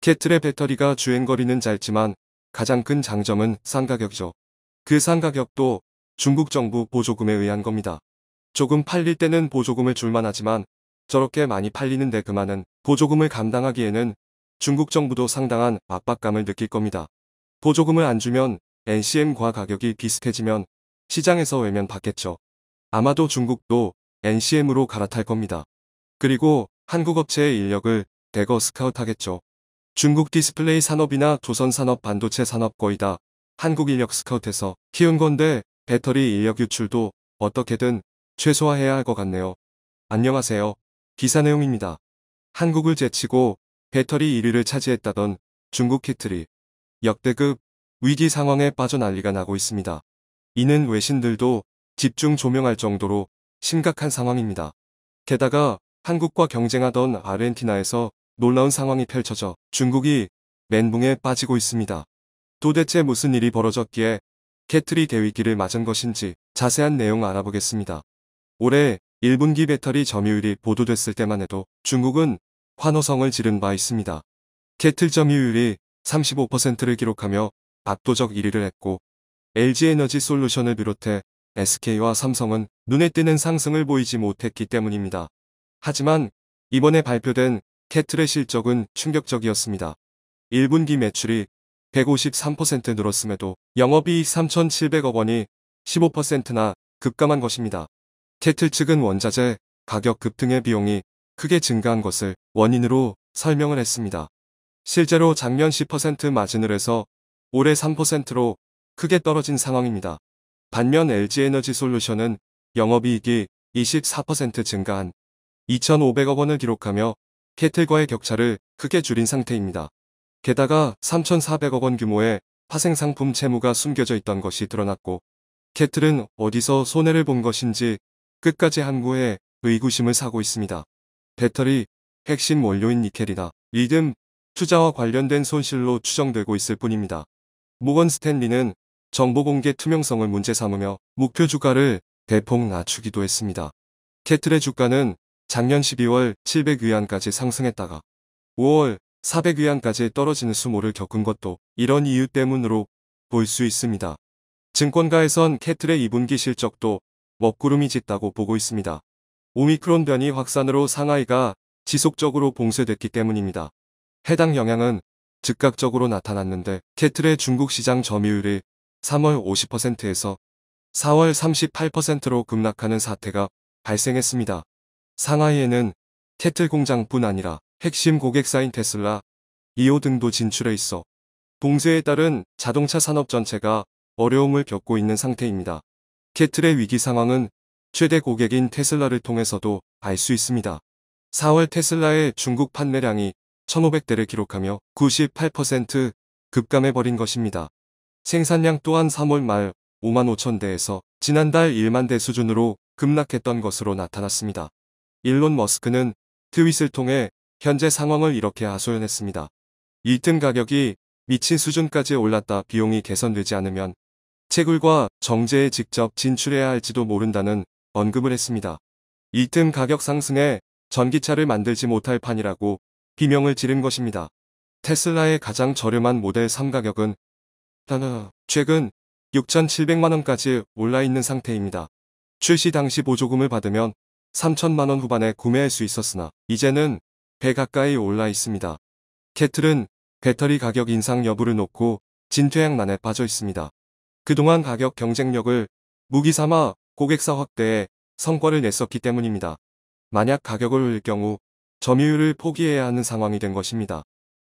캐틀의 배터리가 주행거리는 짧지만 가장 큰 장점은 상가격이죠그상가격도 중국 정부 보조금에 의한 겁니다. 조금 팔릴 때는 보조금을 줄만 하지만 저렇게 많이 팔리는데 그만은 보조금을 감당하기에는 중국 정부도 상당한 압박감을 느낄 겁니다. 보조금을 안 주면 NCM과 가격이 비슷해지면 시장에서 외면 받겠죠. 아마도 중국도 NCM으로 갈아탈 겁니다. 그리고 한국 업체의 인력을 대거 스카우트하겠죠 중국 디스플레이 산업이나 조선 산업 반도체 산업 거의 다 한국 인력 스카우트에서 키운 건데 배터리 인력 유출도 어떻게든 최소화해야 할 것 같네요. 안녕하세요. 기사 내용입니다. 한국을 제치고 배터리 1위를 차지했다던 중국 키트리 역대급 위기 상황에 빠져 난리가 나고 있습니다. 이는 외신들도 집중 조명할 정도로 심각한 상황입니다. 게다가 한국과 경쟁하던 아르헨티나에서 놀라운 상황이 펼쳐져 중국이 멘붕에 빠지고 있습니다. 도대체 무슨 일이 벌어졌기에 캐트리 대위기를 맞은 것인지 자세한 내용 알아보겠습니다. 올해 1분기 배터리 점유율이 보도됐을 때만 해도 중국은 환호성을 지른 바 있습니다. 캐틀 점유율이 35%를 기록하며 압도적 1위를 했고 LG에너지 솔루션을 비롯해 SK와 삼성은 눈에 띄는 상승을 보이지 못했기 때문입니다. 하지만 이번에 발표된 캐틀의 실적은 충격적이었습니다. 1분기 매출이 153% 늘었음에도 영업이익 3,700억 원이 15%나 급감한 것입니다. 캐틀 측은 원자재 가격 급등의 비용이 크게 증가한 것을 원인으로 설명을 했습니다. 실제로 작년 10% 마진을 해서 올해 3%로 크게 떨어진 상황입니다. 반면 LG에너지 솔루션은 영업이익이 24% 증가한 2,500억 원을 기록하며 케틀과의 격차를 크게 줄인 상태입니다. 게다가 3,400억 원 규모의 파생상품 채무가 숨겨져 있던 것이 드러났고 캐틀은 어디서 손해를 본 것인지 끝까지 항구해 의구심을 사고 있습니다. 배터리, 핵심 원료인 니켈이나 리듬, 투자와 관련된 손실로 추정되고 있을 뿐입니다. 모건 스탠리는 정보 공개 투명성을 문제 삼으며 목표 주가를 대폭 낮추기도 했습니다. 캐틀의 주가는 작년 12월 700위안까지 상승했다가 5월 400위안까지 떨어지는 수모를 겪은 것도 이런 이유 때문으로 볼 수 있습니다. 증권가에선 캐틀의 2분기 실적도 먹구름이 짙다고 보고 있습니다. 오미크론 변이 확산으로 상하이가 지속적으로 봉쇄됐기 때문입니다. 해당 영향은 즉각적으로 나타났는데 캐틀의 중국 시장 점유율이 3월 50%에서 4월 38%로 급락하는 사태가 발생했습니다. 상하이에는 테틀 공장뿐 아니라 핵심 고객사인 테슬라, 이오 등도 진출해 있어 봉쇄에 따른 자동차 산업 전체가 어려움을 겪고 있는 상태입니다. 캐틀의 위기 상황은 최대 고객인 테슬라를 통해서도 알 수 있습니다. 4월 테슬라의 중국 판매량이 1,500대를 기록하며 98% 급감해버린 것입니다. 생산량 또한 3월 말 5만 5천 대에서 지난달 1만 대 수준으로 급락했던 것으로 나타났습니다. 일론 머스크는 트윗을 통해 현재 상황을 이렇게 하소연했습니다. 1등 가격이 미친 수준까지 올랐다 비용이 개선되지 않으면 채굴과 정제에 직접 진출해야 할지도 모른다는 언급을 했습니다. 1등 가격 상승에 전기차를 만들지 못할 판이라고 비명을 지른 것입니다. 테슬라의 가장 저렴한 모델 3 가격은 최근 6,700만원까지 올라 있는 상태입니다. 출시 당시 보조금을 받으면 3천만원 후반에 구매할 수 있었으나 이제는 배 가까이 올라 있습니다. 캐틀은 배터리 가격 인상 여부를 놓고 진퇴양난에 빠져 있습니다. 그동안 가격 경쟁력을 무기 삼아 고객사 확대에 성과를 냈었기 때문입니다. 만약 가격을 올릴 경우 점유율을 포기해야 하는 상황이 된 것입니다.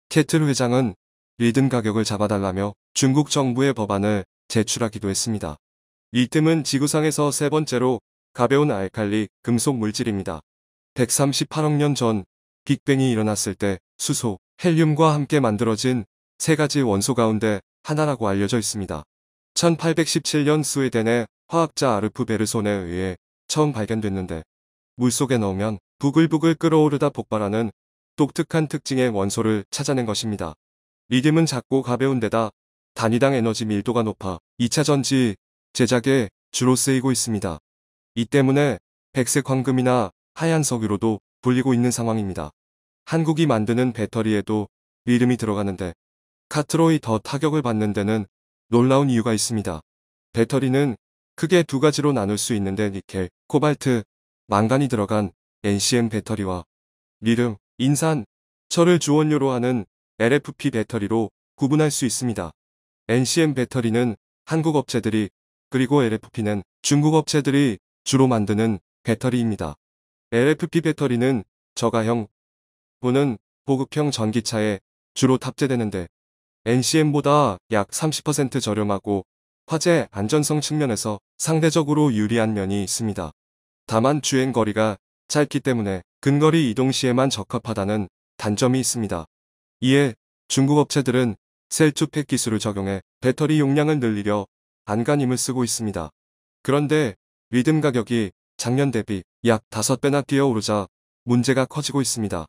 캐틀 회장은 리듬 가격을 잡아달라며 중국 정부의 법안을 제출하기도 했습니다. 리듬은 지구상에서 세 번째로 가벼운 알칼리, 금속 물질입니다. 138억 년 전 빅뱅이 일어났을 때 수소, 헬륨과 함께 만들어진 세 가지 원소 가운데 하나라고 알려져 있습니다. 1817년 스웨덴의 화학자 아르프 베르손에 의해 처음 발견됐는데 물속에 넣으면 부글부글 끓어오르다 폭발하는 독특한 특징의 원소를 찾아낸 것입니다. 리듬은 작고 가벼운 데다 단위당 에너지 밀도가 높아 2차 전지 제작에 주로 쓰이고 있습니다. 이 때문에 백색 황금이나 하얀 석유로도 불리고 있는 상황입니다. 한국이 만드는 배터리에도 이름이 들어가는데 카트로이 더 타격을 받는 데는 놀라운 이유가 있습니다. 배터리는 크게 두 가지로 나눌 수 있는데 니켈, 코발트, 망간이 들어간 NCM 배터리와 리름, 인산, 철을 주원료로 하는 LFP 배터리로 구분할 수 있습니다. NCM 배터리는 한국 업체들이 그리고 LFP는 중국 업체들이 주로 만드는 배터리입니다. LFP 배터리는 저가형 또는 보급형 전기차에 주로 탑재되는데 NCM보다 약 30% 저렴하고 화재 안전성 측면에서 상대적으로 유리한 면이 있습니다. 다만 주행거리가 짧기 때문에 근거리 이동 시에만 적합하다는 단점이 있습니다. 이에 중국 업체들은 셀투팩 기술을 적용해 배터리 용량을 늘리려 안간힘을 쓰고 있습니다. 그런데 리듬 가격이 작년 대비 약 5배나 뛰어오르자 문제가 커지고 있습니다.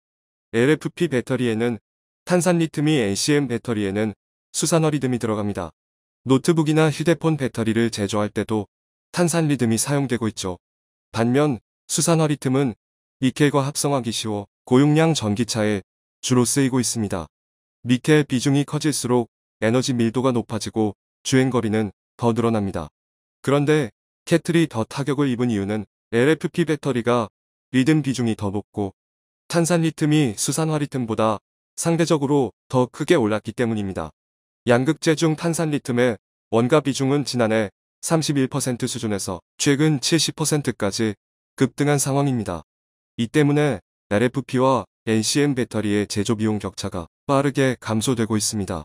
LFP 배터리에는 탄산 리튬이 NCM 배터리에는 수산화 리듬이 들어갑니다. 노트북이나 휴대폰 배터리를 제조할 때도 탄산 리듬이 사용되고 있죠. 반면 수산화 리튬은 니켈과 합성하기 쉬워 고용량 전기차에 주로 쓰이고 있습니다. 니켈 비중이 커질수록 에너지 밀도가 높아지고 주행거리는 더 늘어납니다. 그런데 캐틀이 더 타격을 입은 이유는 LFP 배터리가 리듬 비중이 더 높고 탄산 리튬이 수산화 리튬보다 상대적으로 더 크게 올랐기 때문입니다. 양극재 중 탄산 리튬의 원가 비중은 지난해 31% 수준에서 최근 70%까지 급등한 상황입니다. 이 때문에 LFP와 NCM 배터리의 제조 비용 격차가 빠르게 감소되고 있습니다.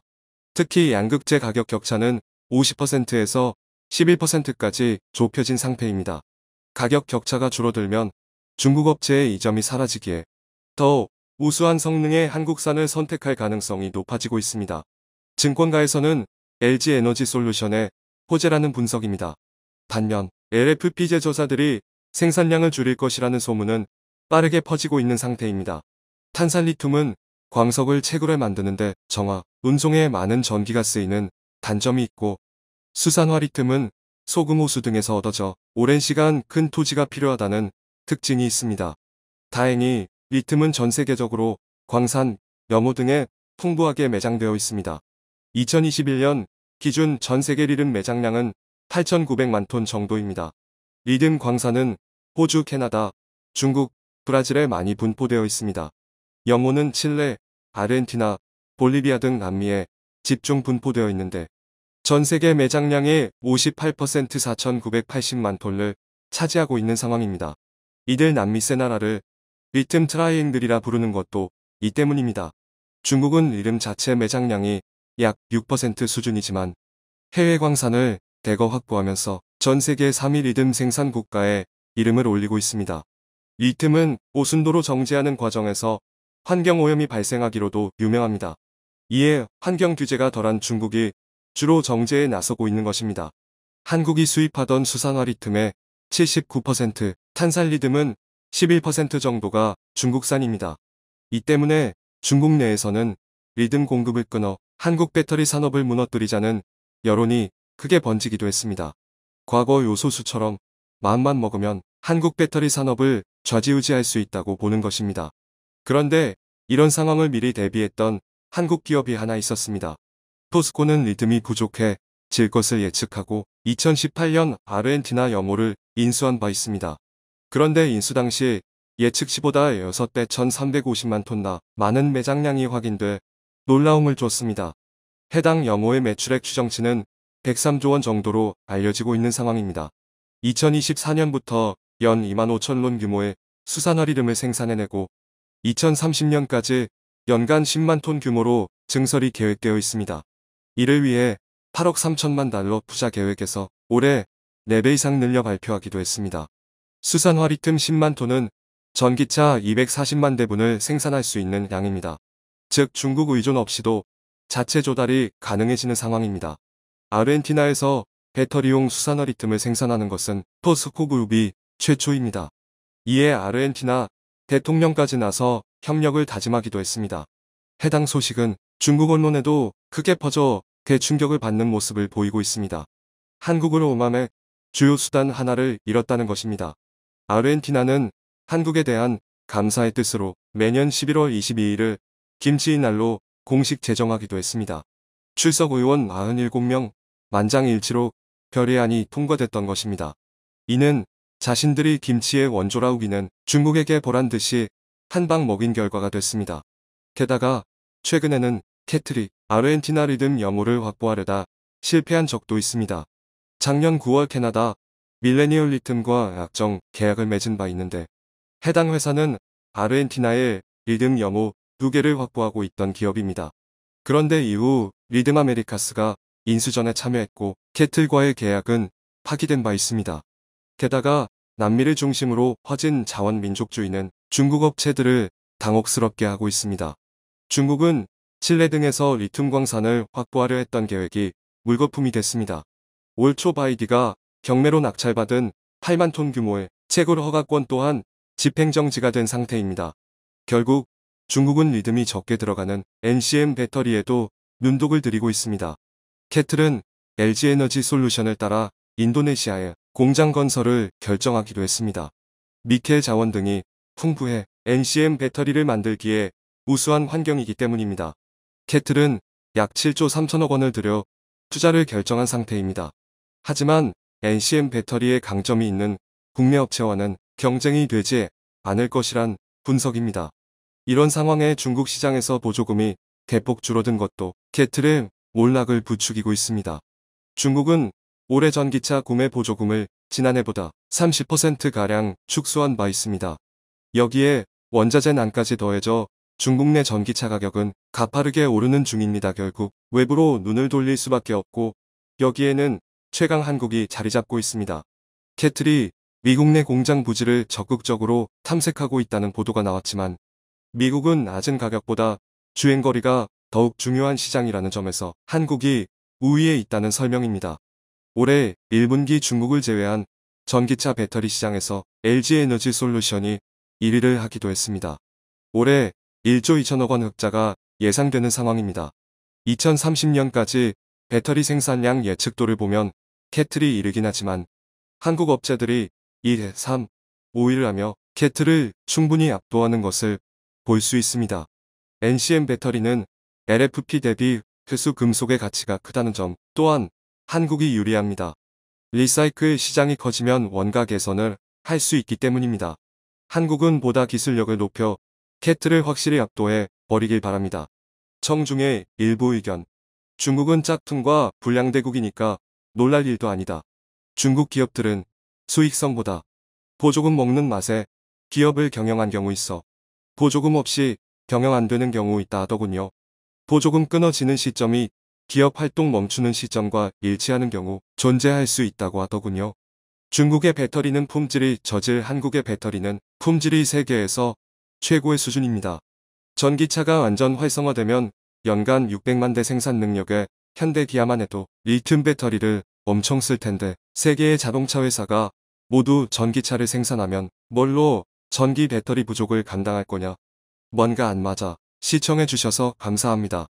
특히 양극재 가격 격차는 50%에서 11%까지 좁혀진 상태입니다. 가격 격차가 줄어들면 중국 업체의 이점이 사라지기에 더 우수한 성능의 한국산을 선택할 가능성이 높아지고 있습니다. 증권가에서는 LG 에너지 솔루션의 호재라는 분석입니다. 반면 LFP 제조사들이 생산량을 줄일 것이라는 소문은 빠르게 퍼지고 있는 상태입니다. 탄산리튬은 광석을 채굴해 만드는데 정화, 운송에 많은 전기가 쓰이는 단점이 있고 수산화리뜸은 소금 호수 등에서 얻어져 오랜 시간 큰 토지가 필요하다는 특징이 있습니다. 다행히 리튬은 전 세계적으로 광산, 염호 등에 풍부하게 매장되어 있습니다. 2021년 기준 전 세계 리듬 매장량은 8,900만 톤 정도입니다. 리듬 광산은 호주, 캐나다, 중국, 브라질에 많이 분포되어 있습니다. 염호는 칠레, 아르헨티나, 볼리비아 등 남미에 집중 분포되어 있는데 전 세계 매장량의 58% 4,980만 톤을 차지하고 있는 상황입니다. 이들 남미 세 나라를 리튬 트라이앵글이라 부르는 것도 이 때문입니다. 중국은 이름 자체 매장량이 약 6% 수준이지만 해외 광산을 대거 확보하면서 전 세계 3위 리듬 생산 국가에 이름을 올리고 있습니다. 리튬은 고순도로 정제하는 과정에서 환경오염이 발생하기로도 유명합니다. 이에 환경 규제가 덜한 중국이 주로 정제에 나서고 있는 것입니다. 한국이 수입하던 수산화 리튬의 79%, 탄산 리듬은 11% 정도가 중국산입니다. 이 때문에 중국 내에서는 리듬 공급을 끊어 한국 배터리 산업을 무너뜨리자는 여론이 크게 번지기도 했습니다. 과거 요소수처럼 마음만 먹으면 한국 배터리 산업을 좌지우지할 수 있다고 보는 것입니다. 그런데 이런 상황을 미리 대비했던 한국 기업이 하나 있었습니다. 토스코는 리듬이 부족해 질 것을 예측하고 2018년 아르헨티나 여모를 인수한 바 있습니다. 그런데 인수 당시 예측치보다 6배 1350만 톤나 많은 매장량이 확인돼 놀라움을 줬습니다. 해당 여모의 매출액 추정치는 103조 원 정도로 알려지고 있는 상황입니다. 2024년부터 연 2만 5천 론 규모의 수산화리름을 생산해내고 2030년까지 연간 10만 톤 규모로 증설이 계획되어 있습니다. 이를 위해 8억 3천만 달러 투자 계획에서 올해 4배 이상 늘려 발표하기도 했습니다. 수산화 리튬 10만 톤은 전기차 240만 대분을 생산할 수 있는 양입니다. 즉 중국 의존 없이도 자체 조달이 가능해지는 상황입니다. 아르헨티나에서 배터리용 수산화 리튬을 생산하는 것은 포스코 그룹이 최초입니다. 이에 아르헨티나 대통령까지 나서 협력을 다짐하기도 했습니다. 해당 소식은 중국 언론에도 크게 퍼져 대충격을 받는 모습을 보이고 있습니다. 한국을 오맘해 주요 수단 하나를 잃었다는 것입니다. 아르헨티나는 한국에 대한 감사의 뜻으로 매년 11월 22일을 김치의 날로 공식 제정하기도 했습니다. 출석 의원 97명 만장일치로 결의안이 통과됐던 것입니다. 이는 자신들이 김치의 원조라 우기는 중국에게 보란 듯이 한방 먹인 결과가 됐습니다. 게다가 최근에는 캐트릭, 아르헨티나 리듬 여모를 확보하려다 실패한 적도 있습니다. 작년 9월 캐나다 밀레니얼 리듬과 약정 계약을 맺은 바 있는데 해당 회사는 아르헨티나의 리듬 여모 2개를 확보하고 있던 기업입니다. 그런데 이후 리듬 아메리카스가 인수전에 참여했고 캐틀과의 계약은 파기된 바 있습니다. 게다가 남미를 중심으로 퍼진 자원민족주의는 중국 업체들을 당혹스럽게 하고 있습니다. 중국은 칠레 등에서 리튬 광산을 확보하려 했던 계획이 물거품이 됐습니다. 올초 바이디가 경매로 낙찰받은 8만 톤 규모의 채굴 허가권 또한 집행정지가 된 상태입니다. 결국 중국은 리듬이 적게 들어가는 NCM 배터리에도 눈독을 들이고 있습니다. 캐틀은 LG에너지 솔루션을 따라 인도네시아에 공장 건설을 결정하기로 했습니다. 미켈 자원 등이 풍부해 NCM 배터리를 만들기에 우수한 환경이기 때문입니다. 캐틀은 약 7조 3천억 원을 들여 투자를 결정한 상태입니다. 하지만 NCM 배터리의 강점이 있는 국내 업체와는 경쟁이 되지 않을 것이란 분석입니다. 이런 상황에 중국 시장에서 보조금이 대폭 줄어든 것도 캐틀의 몰락을 부추기고 있습니다. 중국은 올해 전기차 구매 보조금을 지난해보다 30%가량 축소한 바 있습니다. 여기에 원자재 난까지 더해져 중국 내 전기차 가격은 가파르게 오르는 중입니다. 결국 외부로 눈을 돌릴 수밖에 없고 여기에는 최강 한국이 자리 잡고 있습니다. 캐틀이 미국 내 공장 부지를 적극적으로 탐색하고 있다는 보도가 나왔지만 미국은 낮은 가격보다 주행거리가 더욱 중요한 시장이라는 점에서 한국이 우위에 있다는 설명입니다. 올해 1분기 중국을 제외한 전기차 배터리 시장에서 LG 에너지 솔루션이 1위를 하기도 했습니다. 올해 1조 2천억 원 흑자가 예상되는 상황입니다. 2030년까지 배터리 생산량 예측도를 보면 캐틀이 이르긴 하지만 한국 업체들이 1, 3, 5일를 하며 캐틀을 충분히 압도하는 것을 볼 수 있습니다. NCM 배터리는 LFP 대비 회수 금속의 가치가 크다는 점 또한 한국이 유리합니다. 리사이클 시장이 커지면 원가 개선을 할 수 있기 때문입니다. 한국은 보다 기술력을 높여 캐트를 확실히 압도해 버리길 바랍니다. 청중의 일부 의견 중국은 짝퉁과 불량대국이니까 놀랄 일도 아니다. 중국 기업들은 수익성보다 보조금 먹는 맛에 기업을 경영한 경우 있어 보조금 없이 경영 안 되는 경우 있다 하더군요. 보조금 끊어지는 시점이 기업 활동 멈추는 시점과 일치하는 경우 존재할 수 있다고 하더군요. 중국의 배터리는 품질이 저질 한국의 배터리는 품질이 세계에서 최고의 수준입니다. 전기차가 완전 활성화되면 연간 600만 대 생산 능력의 현대기아만 해도 리튬 배터리를 엄청 쓸 텐데 세계의 자동차 회사가 모두 전기차를 생산하면 뭘로 전기 배터리 부족을 감당할 거냐. 뭔가 안 맞아. 시청해주셔서 감사합니다.